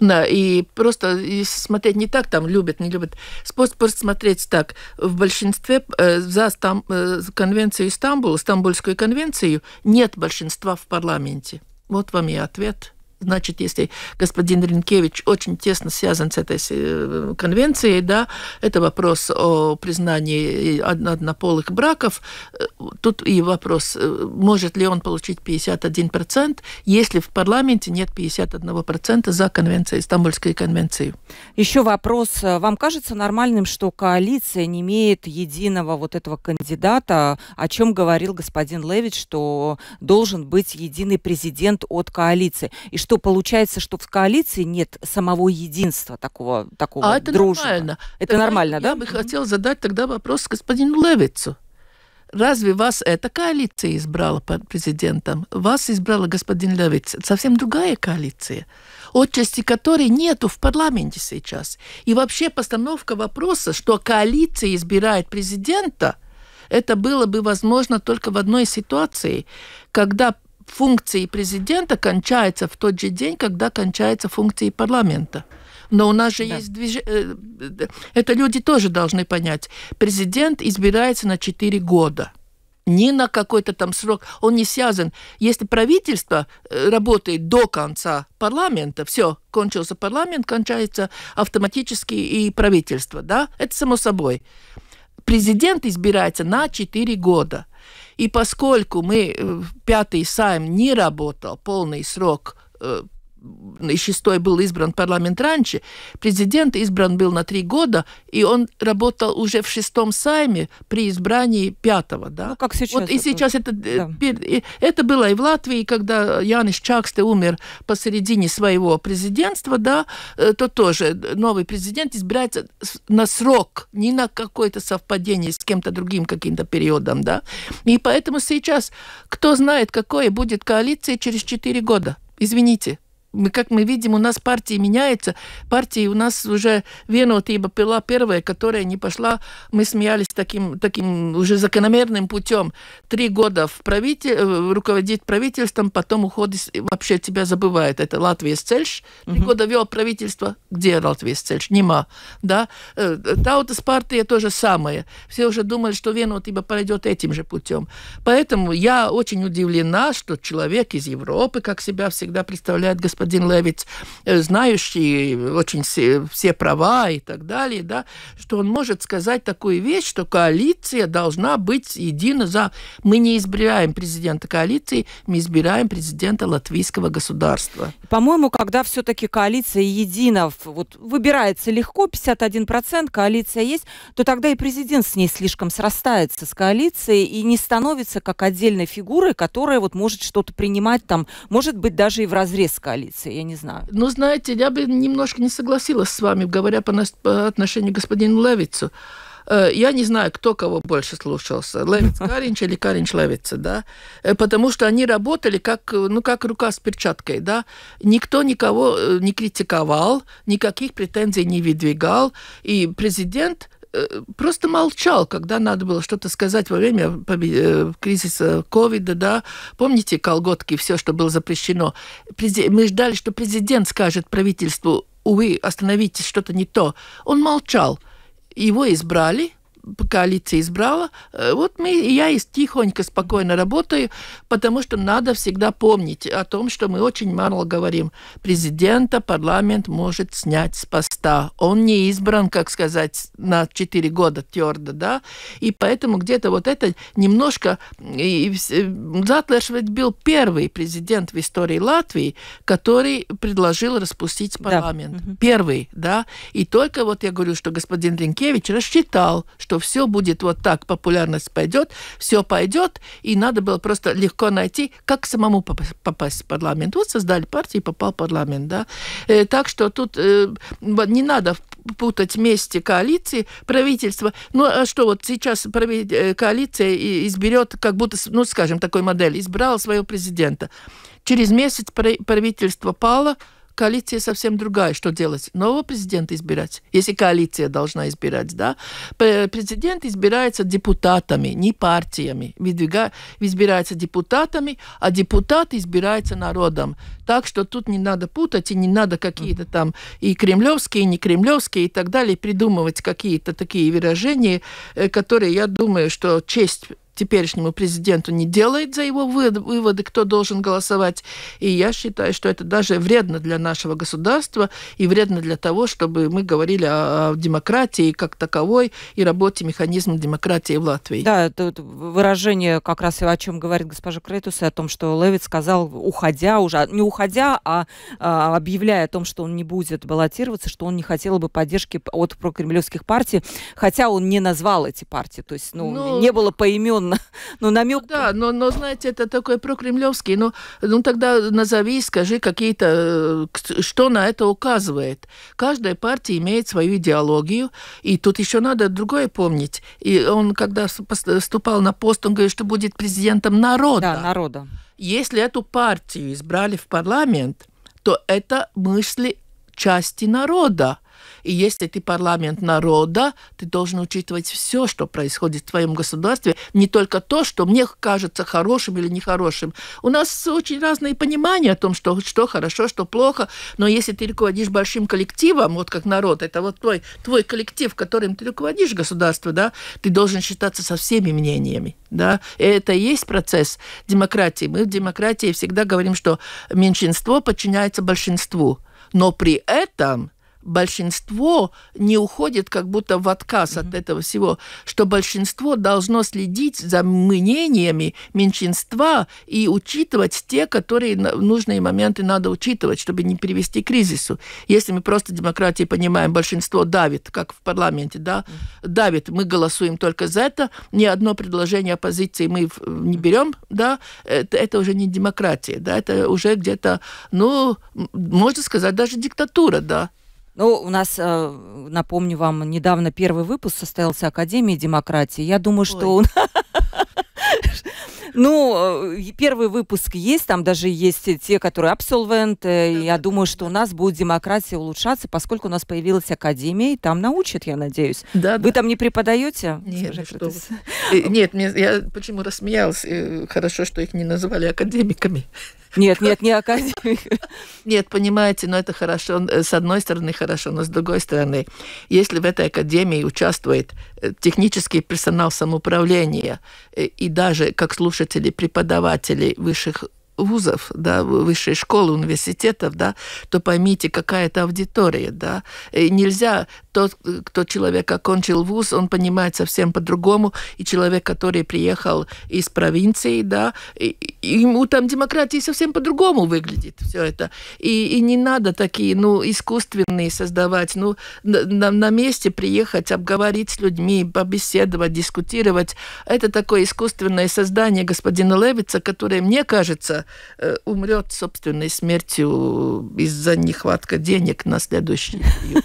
Да, и просто смотреть не так, там, любят, не любят. Способ смотреть так. В большинстве э, за стам, э, конвенцию Стамбула, Стамбульскую конвенцию, нет большинства в парламенте. Вот вам и ответ. Значит, если господин Ренкевич очень тесно связан с этой э, конвенцией, да, это вопрос о признании э, однополых браков. Э, тут и вопрос, может ли он получить 51%, если в парламенте нет 51% за конвенцией, Стамбульской конвенцией. Еще вопрос. Вам кажется нормальным, что коалиция не имеет единого вот этого кандидата, о чем говорил господин Левич, что должен быть единый президент от коалиции? И что что получается, что в коалиции нет самого единства такого, такого а это дружба. нормально. Это тогда нормально, я да? Я бы хотел задать тогда вопрос господину Левицу. Разве вас эта коалиция избрала президентом? Вас избрала господин Левиц. Совсем другая коалиция, отчасти которой нету в парламенте сейчас. И вообще постановка вопроса, что коалиция избирает президента – это было бы возможно только в одной ситуации, когда функции президента кончается в тот же день, когда кончается функции парламента. Но у нас же да. есть движение... Э, э, это люди тоже должны понять. Президент избирается на 4 года не на какой-то там срок, он не связан. Если правительство э, работает до конца парламента, все, кончился парламент, кончается автоматически и правительство, да, это само собой президент избирается на 4 года. И поскольку мы э, пятый сайм не работал полный срок э, и шестой был избран парламент раньше, президент избран был на три года, и он работал уже в шестом сайме при избрании пятого. Да? Ну, как сейчас. Вот, и сейчас это, э, да. это было и в Латвии, когда Янис Чаксте умер посередине своего президентства, да, э, то тоже новый президент избирается на срок, не на какое-то совпадение с кем-то другим каким-то периодом. Да? И поэтому сейчас, кто знает, какое будет коалиция через четыре года. Извините, мы, как мы видим, у нас партии меняются. Партии у нас уже венотиба была первая, которая не пошла. Мы смеялись таким, таким уже закономерным путем. Три года в правитель, э, руководить правительством, потом уход из, вообще тебя забывает. Это Латвия Цельш. Три угу. года вел правительство. Где Латвия Цельш? Нема. Да? Э, Таутас партия то же самое. Все уже думали, что венотиба пойдет этим же путем. Поэтому я очень удивлена, что человек из Европы, как себя всегда представляет господин господин Левиц, э, знающий очень все, все права и так далее, да, что он может сказать такую вещь, что коалиция должна быть едина за... Мы не избираем президента коалиции, мы избираем президента латвийского государства. По-моему, когда все-таки коалиция едина, вот выбирается легко, 51% коалиция есть, то тогда и президент с ней слишком срастается, с коалицией, и не становится как отдельной фигурой, которая вот может что-то принимать там, может быть, даже и в разрез коалиции позиции, я не знаю. Ну, знаете, я бы немножко не согласилась с вами, говоря по, нас, по отношению к господину Левицу. Э, я не знаю, кто кого больше слушался, Левиц Каринч или Каринч Левиц, да, э, потому что они работали как, ну, как рука с перчаткой, да. Никто никого э, не критиковал, никаких претензий не выдвигал, и президент – Э, просто молчал, когда надо было что-то сказать во время э, кризиса ковида, да. Помните колготки, все, что было запрещено? Мы ждали, что президент скажет правительству, увы, остановитесь, что-то не то. Он молчал. Его избрали – коалиция избрала, э, вот мы, я и тихонько, спокойно работаю, потому что надо всегда помнить о том, что мы очень мало говорим. Президента парламент может снять с поста. Он не избран, как сказать, на 4 года твердо, да, и поэтому где-то вот это немножко... И, э, ведь был первый президент в истории Латвии, который предложил распустить парламент. Да. Первый, да, и только вот я говорю, что господин Ренкевич рассчитал, что что все будет вот так, популярность пойдет, все пойдет, и надо было просто легко найти, как самому попасть в парламент. Вот создали партию и попал в парламент, да. Э, так что тут э, не надо путать вместе коалиции, правительство. Ну, а что вот сейчас э, коалиция изберет, как будто, ну, скажем, такой модель, избрала своего президента. Через месяц правительство пало, коалиция совсем другая. Что делать? Нового президента избирать. Если коалиция должна избирать, да? Президент избирается депутатами, не партиями. Избирается депутатами, а депутат избирается народом. Так что тут не надо путать, и не надо какие-то там и кремлевские, и не кремлевские, и так далее, придумывать какие-то такие выражения, э, которые, я думаю, что честь теперешнему президенту не делает за его выводы, кто должен голосовать. И я считаю, что это даже вредно для нашего государства и вредно для того, чтобы мы говорили о, о демократии как таковой и работе механизма демократии в Латвии. Да, тут выражение как раз о чем говорит госпожа Крейтус, о том, что Левит сказал, уходя уже, а, не уходя, а, а объявляя о том, что он не будет баллотироваться, что он не хотел бы поддержки от прокремлевских партий, хотя он не назвал эти партии, то есть ну, ну... не было поимен странно. Но ну, намек... Ну, да, но, но, знаете, это такой прокремлевский. Ну, ну тогда назови, скажи какие-то, э, что на это указывает. Каждая партия имеет свою идеологию, и тут еще надо другое помнить. И он, когда вступал на пост, он говорит, что будет президентом народа. Да, народа. Если эту партию избрали в парламент, то это мысли части народа и если ты парламент народа, ты должен учитывать все, что происходит в твоем государстве, не только то, что мне кажется хорошим или нехорошим. У нас очень разные понимания о том, что, что хорошо, что плохо, но если ты руководишь большим коллективом, вот как народ, это вот твой, твой коллектив, которым ты руководишь государство, да, ты должен считаться со всеми мнениями, да, и это и есть процесс демократии. Мы в демократии всегда говорим, что меньшинство подчиняется большинству, но при этом – большинство не уходит как будто в отказ mm-hmm. от этого всего, что большинство должно следить за мнениями меньшинства и учитывать те, которые в нужные моменты надо учитывать, чтобы не привести к кризису. Если мы просто демократии понимаем, большинство давит, как в парламенте, да, mm-hmm. давит, мы голосуем только за это, ни одно предложение оппозиции мы э, не берем, да, это, это уже не демократия, да, это уже где-то, ну, можно сказать, даже диктатура, да, ну, у нас, э, напомню вам, недавно первый выпуск состоялся Академии демократии. Я думаю, Ой. что... Ну, э, первый выпуск есть, там даже есть те, которые абсолвенты. Э, я думаю, что у нас будет демократия улучшаться, поскольку у нас появилась академия, и там научат, я надеюсь. Да, Вы да. там не преподаете? Нет, Скажи, что Нет, я почему рассмеялась. Хорошо, что их не называли академиками. Нет, нет, не академик. Нет, понимаете, но это хорошо, э, с одной стороны хорошо, но с другой стороны, если в этой академии участвует э, технический персонал самоуправления э, и даже как слушатели преподаватели высших вузов, да, высшей школы, университетов, да, то поймите, какая это аудитория, да. И нельзя тот, кто человек окончил вуз, он понимает совсем по-другому, и человек, который приехал из провинции, да, и, ему там демократии совсем по-другому выглядит все это. И, и не надо такие, ну, искусственные создавать. Ну, на, на месте приехать, обговорить с людьми, побеседовать, дискутировать. Это такое искусственное создание господина Левица, которое, мне кажется, э, умрет собственной смертью из-за нехватка денег на следующий период.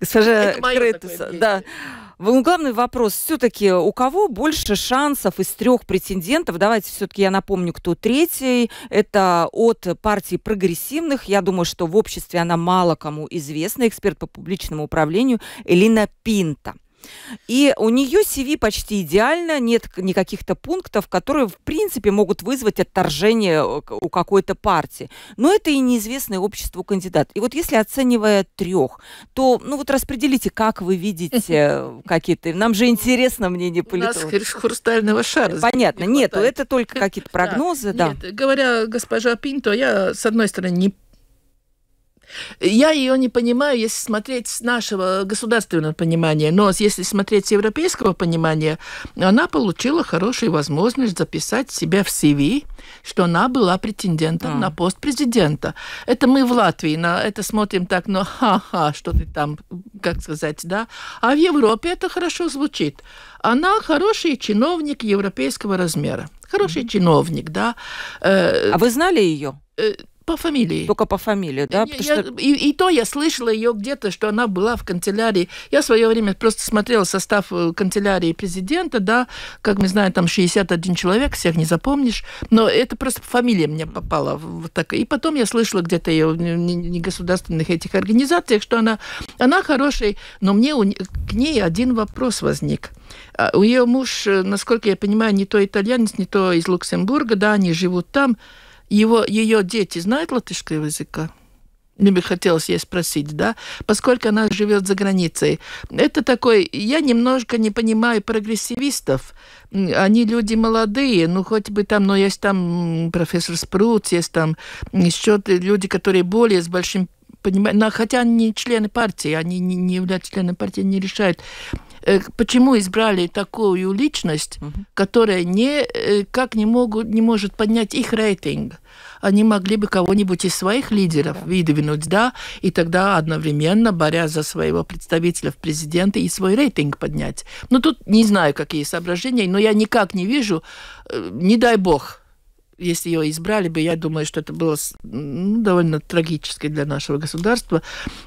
Госпожа Крытуса, да. Главный вопрос все-таки, у кого больше шансов из трех претендентов? Давайте все-таки я напомню, кто третий. Это от партии прогрессивных. Я думаю, что в обществе она мало кому известна. Эксперт по публичному управлению Элина Пинта. И у нее CV почти идеально, нет никаких-то пунктов, которые, в принципе, могут вызвать отторжение э, у какой-то партии. Но это и неизвестный обществу кандидат. И вот если оценивая трех, то, ну вот распределите, как вы видите какие-то... Нам же интересно мнение политологов. У нас хрустального шара. Понятно, не нет, ну это только какие-то прогнозы, да. да. Нет, говоря госпожа Пинто, я, с одной стороны, не я ее не понимаю, если смотреть с нашего государственного понимания, но если смотреть с европейского понимания, она получила хорошую возможность записать себя в CV, что она была претендентом а. на пост президента. Это мы в Латвии на это смотрим так, но ха-ха, что ты там, как сказать, да. А в Европе это хорошо звучит. Она хороший чиновник европейского размера. Хороший mm-hmm. чиновник, да. Э, а вы знали ее? По фамилии. Только по фамилии, да? Я, что... и, и то я слышала ее где-то, что она была в канцелярии. Я в свое время просто смотрела состав э, канцелярии президента, да, как мы знаем, там 61 человек, всех не запомнишь, но это просто фамилия мне попала. Вот так. И потом я слышала где-то ее в негосударственных этих организациях, что она, она хорошая, но мне у, к ней один вопрос возник. А, у ее муж, э, насколько я понимаю, не то итальянец, не то из Люксембурга, да, они живут там. Его, ее дети знают латышского языка? мне бы хотелось ей спросить, да, поскольку она живет за границей. Это такой, я немножко не понимаю прогрессивистов. Они люди молодые, ну, хоть бы там, но есть там профессор Спрут, есть там еще люди, которые более с большим пониманием, но хотя они не члены партии, они не, не являются членами партии, не решают. Э, почему избрали такую личность, угу. которая не, э, как не, могут, не может поднять их рейтинг. Они могли бы кого-нибудь из своих лидеров да. выдвинуть, да, и тогда одновременно, борясь за своего представителя в президенты, и свой рейтинг поднять. Но ну, тут не знаю, какие соображения, но я никак не вижу, э, не дай бог, если ее избрали бы, я думаю, что это было ну, довольно трагически для нашего государства.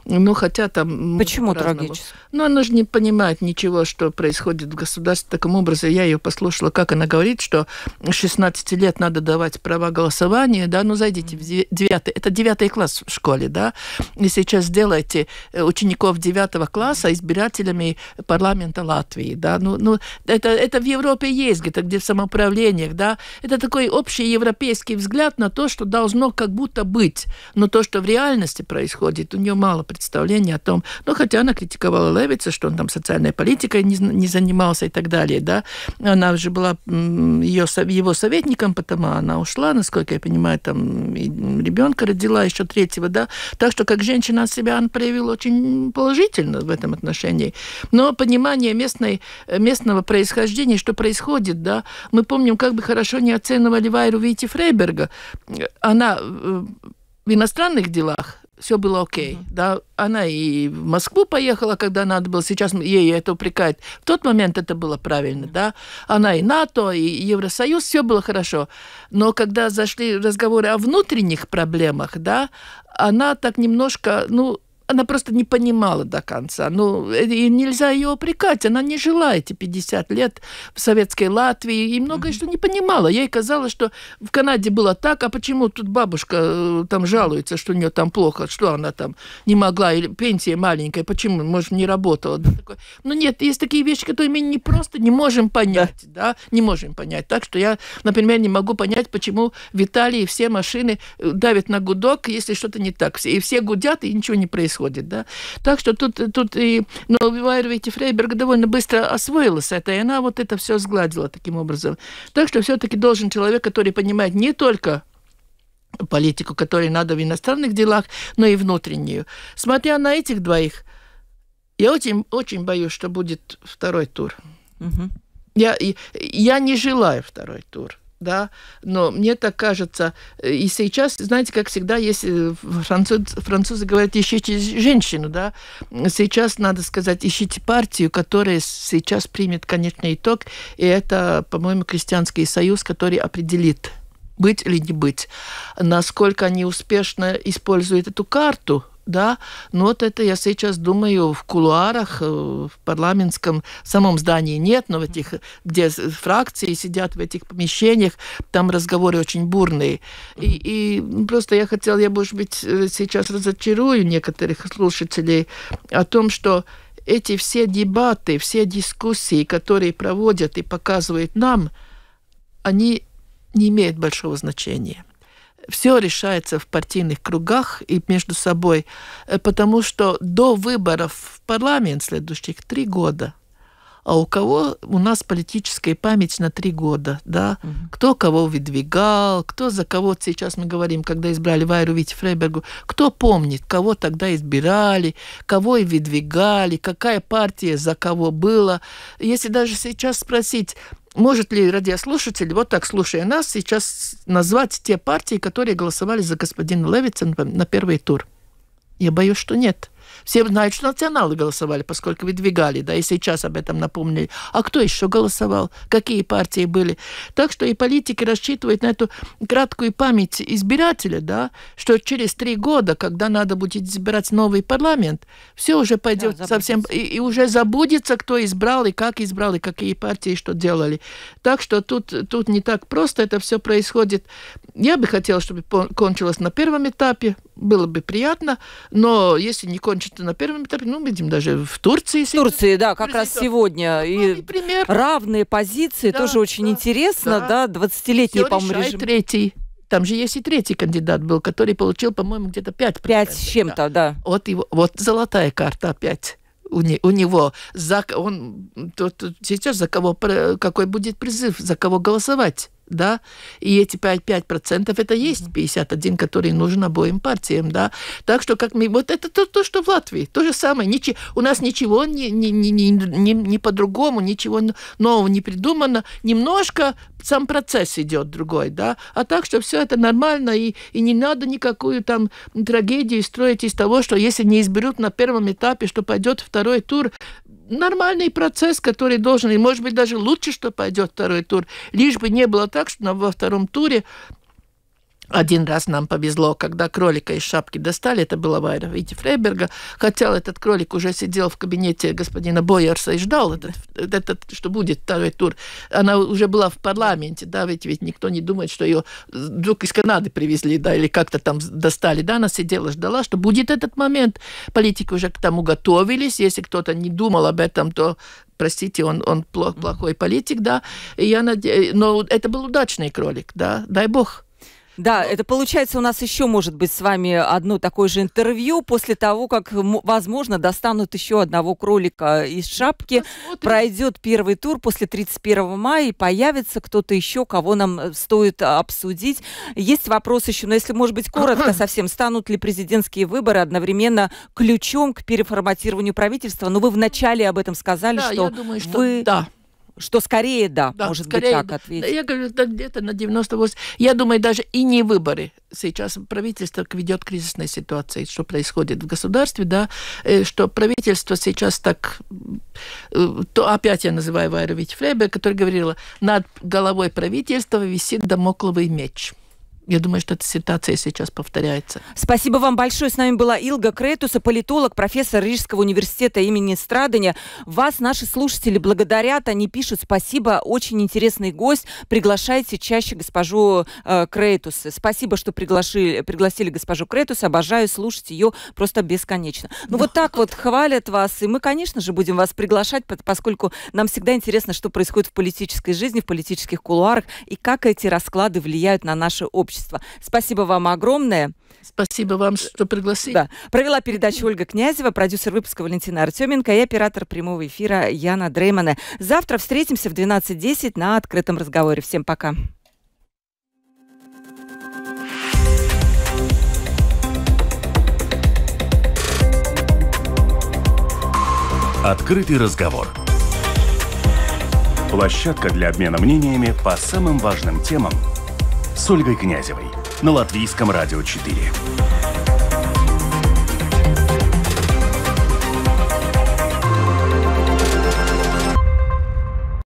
Но ну, хотя там... Почему трагически? Ну, она же не понимает ничего, что происходит в государстве. Таким образом, я ее послушала, как она говорит, что 16 лет надо давать права голосования, да, ну зайдите в 9, это 9 класс в школе, да, и сейчас сделайте э, учеников 9 класса избирателями парламента Латвии, да, ну, ну это, это в Европе есть, где-то где в самоуправлениях, да, это такой общий европейский взгляд на то, что должно как будто быть. Но то, что в реальности происходит, у нее мало представления о том. Ну, хотя она критиковала Левица, что он там социальной политикой не, не занимался и так далее, да. Она же была ее, его советником, потому она ушла, насколько я понимаю, там ребенка родила еще третьего, да. Так что как женщина себя он проявил очень положительно в этом отношении. Но понимание местной, местного происхождения, что происходит, да, мы помним, как бы хорошо не оценивали Вайру Рите Фрейберга, она в иностранных делах все было окей. mm-hmm. Да, она и в Москву поехала, когда надо было. Сейчас ей это упрекает. В тот момент это было правильно, mm-hmm. да. Она и НАТО, и Евросоюз, все было хорошо. Но когда зашли разговоры о внутренних проблемах, да, она так немножко, ну, она просто не понимала до конца. Ну, и нельзя ее опрекать. Она не жила эти 50 лет в советской Латвии и многое mm-hmm. что не понимала. Ей казалось, что в Канаде было так, а почему тут бабушка э, там жалуется, что у нее там плохо, что она там не могла, или пенсия маленькая, почему, может, не работала. Да, такое. Но ну, нет, есть такие вещи, которые мы не просто не можем понять, да. да, не можем понять. Так что я, например, не могу понять, почему в Италии все машины э, давят на гудок, если что-то не так. И все гудят, и ничего не происходит происходит, да. Так что тут, тут и... Но Вайервити Фрейберг довольно быстро освоилась это, и она вот это все сгладила таким образом. Так что все-таки должен человек, который понимает не только политику, которой надо в иностранных делах, но и внутреннюю. Смотря на этих двоих, я очень, очень боюсь, что будет второй тур. Угу. Я, я не желаю второй тур да, но мне так кажется, и сейчас, знаете, как всегда, если э, француз, французы говорят, ищите женщину, да, сейчас надо сказать, ищите партию, которая сейчас примет конечный итог, и это, по-моему, Крестьянский союз, который определит, быть или не быть, насколько они успешно используют эту карту, да, но вот это я сейчас думаю в кулуарах, э, в парламентском самом здании нет, но в этих, где фракции сидят в этих помещениях, там разговоры очень бурные. И, и просто я хотела, я, может быть, э, сейчас разочарую некоторых слушателей о том, что эти все дебаты, все дискуссии, которые проводят и показывают нам, они не имеют большого значения все решается в партийных кругах и между собой, э, потому что до выборов в парламент следующих три года, а у кого у нас политическая память на три года, да, угу. кто кого выдвигал, кто за кого, сейчас мы говорим, когда избрали Вайру Вити Фрейбергу, кто помнит, кого тогда избирали, кого и выдвигали, какая партия за кого была. Если даже сейчас спросить, может ли радиослушатель, вот так слушая нас, сейчас назвать те партии, которые голосовали за господина Левитса на первый тур? Я боюсь, что нет. Все знают, что националы голосовали, поскольку выдвигали, да, и сейчас об этом напомнили. А кто еще голосовал? Какие партии были? Так что и политики рассчитывают на эту краткую память избирателя, да, что через три года, когда надо будет избирать новый парламент, все уже пойдет да, совсем... И, и уже забудется, кто избрал, и как избрал, и какие партии что делали. Так что тут, тут не так просто это все происходит я бы хотела, чтобы кончилось на первом этапе, было бы приятно, но если не кончится на первом этапе, ну, видим, даже в Турции. В Турции, да, как раз сегодня. Ну, и например. равные позиции, да, тоже очень да, интересно, да, да 20-летний, по-моему, режим. третий. Там же есть и третий кандидат был, который получил, по-моему, где-то 5%. 5 с чем-то, да. Вот, его, вот золотая карта опять у, не, у него, за, он, то, то, сейчас за кого, какой будет призыв, за кого голосовать да, и эти 5%, это есть 51, который нужен обоим партиям, да. Так что, как мы, вот это то, то что в Латвии, то же самое, Ничи, у нас ничего не, не, не, не, не, не по-другому, ничего нового не придумано, немножко сам процесс идет другой, да, а так, что все это нормально, и, и не надо никакую там трагедию строить из того, что если не изберут на первом этапе, что пойдет второй тур, нормальный процесс, который должен, и может быть даже лучше, что пойдет второй тур, лишь бы не было так, что во втором туре один раз нам повезло, когда кролика из шапки достали, это была Вайра Вити Фрейберга, хотя этот кролик уже сидел в кабинете господина Бойерса и ждал, этот, этот, что будет второй тур. Она уже была в парламенте, да, ведь, ведь никто не думает, что ее вдруг из Канады привезли, да, или как-то там достали, да, она сидела, ждала, что будет этот момент. Политики уже к тому готовились, если кто-то не думал об этом, то простите, он, он плохой политик, да, и я наде... но это был удачный кролик, да, дай бог, да, это получается у нас еще может быть с вами одно такое же интервью после того, как, возможно, достанут еще одного кролика из шапки. Посмотрим. Пройдет первый тур после 31 мая и появится кто-то еще, кого нам э, стоит э, обсудить. Есть вопрос еще, но если, может быть, коротко совсем, станут ли президентские выборы одновременно ключом к переформатированию правительства? Но ну, вы вначале об этом сказали, да, что, думаю, что вы... Да что скорее да, да может скорее, быть так ответить. Да, я говорю, да, где-то на 98. Я думаю, даже и не выборы сейчас правительство ведет кризисной ситуации, что происходит в государстве, да, э, что правительство сейчас так, э, то опять я называю Вайрович Фребер, который говорила, над головой правительства висит домокловый меч я думаю, что эта ситуация сейчас повторяется. Спасибо вам большое. С нами была Илга Кретуса, политолог, профессор Рижского университета имени Страдания. Вас наши слушатели благодарят, они пишут спасибо, очень интересный гость. Приглашайте чаще госпожу э, Кретус. Спасибо, что приглашили, пригласили госпожу Кретус. Обожаю слушать ее просто бесконечно. Ну да. вот так вот хвалят вас, и мы, конечно же, будем вас приглашать, поскольку нам всегда интересно, что происходит в политической жизни, в политических кулуарах, и как эти расклады влияют на наше общество общества. Спасибо вам огромное. Спасибо вам, что пригласили. Да. Провела передачу Ольга Князева, продюсер выпуска Валентина Артеменко и оператор прямого эфира Яна Дреймана. Завтра встретимся в 12.10 на открытом разговоре. Всем пока. Открытый разговор. Площадка для обмена мнениями по самым важным темам – с Ольгой Князевой на Латвийском радио 4.